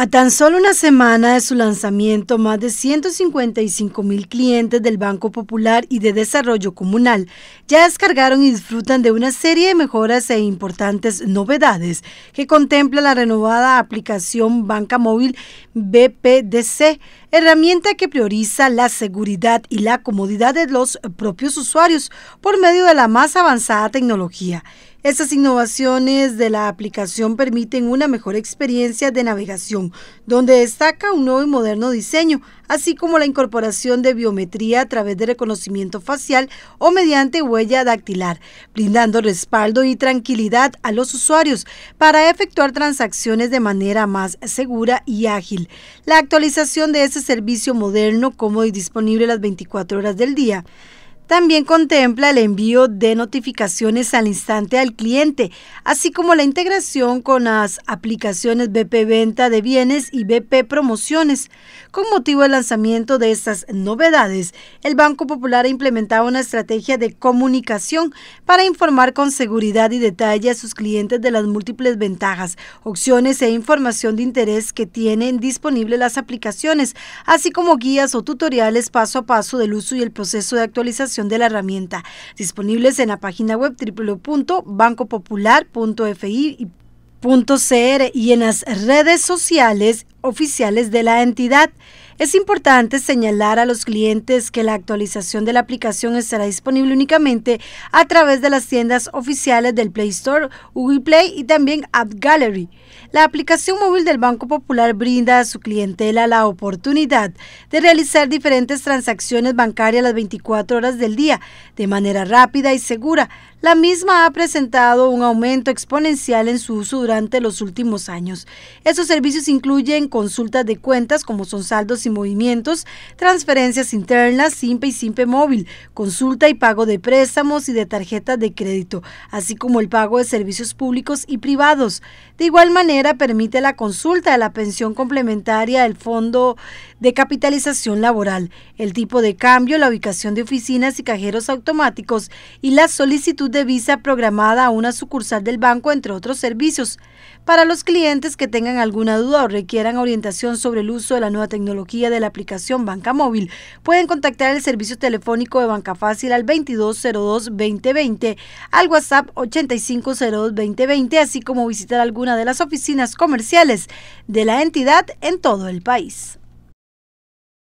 A tan solo una semana de su lanzamiento, más de 155 mil clientes del Banco Popular y de Desarrollo Comunal ya descargaron y disfrutan de una serie de mejoras e importantes novedades que contempla la renovada aplicación Banca Móvil BPDC, herramienta que prioriza la seguridad y la comodidad de los propios usuarios por medio de la más avanzada tecnología estas innovaciones de la aplicación permiten una mejor experiencia de navegación, donde destaca un nuevo y moderno diseño, así como la incorporación de biometría a través de reconocimiento facial o mediante huella dactilar, brindando respaldo y tranquilidad a los usuarios para efectuar transacciones de manera más segura y ágil. La actualización de este servicio moderno, cómodo y disponible las 24 horas del día, también contempla el envío de notificaciones al instante al cliente, así como la integración con las aplicaciones BP Venta de Bienes y BP Promociones. Con motivo del lanzamiento de estas novedades, el Banco Popular ha implementado una estrategia de comunicación para informar con seguridad y detalle a sus clientes de las múltiples ventajas, opciones e información de interés que tienen disponibles las aplicaciones, así como guías o tutoriales paso a paso del uso y el proceso de actualización de la herramienta, disponibles en la página web www.bancopopular.fi.cr y en las redes sociales oficiales de la entidad. Es importante señalar a los clientes que la actualización de la aplicación estará disponible únicamente a través de las tiendas oficiales del Play Store, Google Play y también App Gallery. La aplicación móvil del Banco Popular brinda a su clientela la oportunidad de realizar diferentes transacciones bancarias las 24 horas del día de manera rápida y segura. La misma ha presentado un aumento exponencial en su uso durante los últimos años. Estos servicios incluyen consultas de cuentas como son saldos movimientos, transferencias internas, SIMPE y SIMPE móvil, consulta y pago de préstamos y de tarjetas de crédito, así como el pago de servicios públicos y privados. De igual manera, permite la consulta de la pensión complementaria del Fondo de Capitalización Laboral, el tipo de cambio, la ubicación de oficinas y cajeros automáticos y la solicitud de visa programada a una sucursal del banco, entre otros servicios. Para los clientes que tengan alguna duda o requieran orientación sobre el uso de la nueva tecnología, de la aplicación Banca Móvil. Pueden contactar el servicio telefónico de Banca Fácil al 2202-2020, al WhatsApp 8502-2020, así como visitar alguna de las oficinas comerciales de la entidad en todo el país.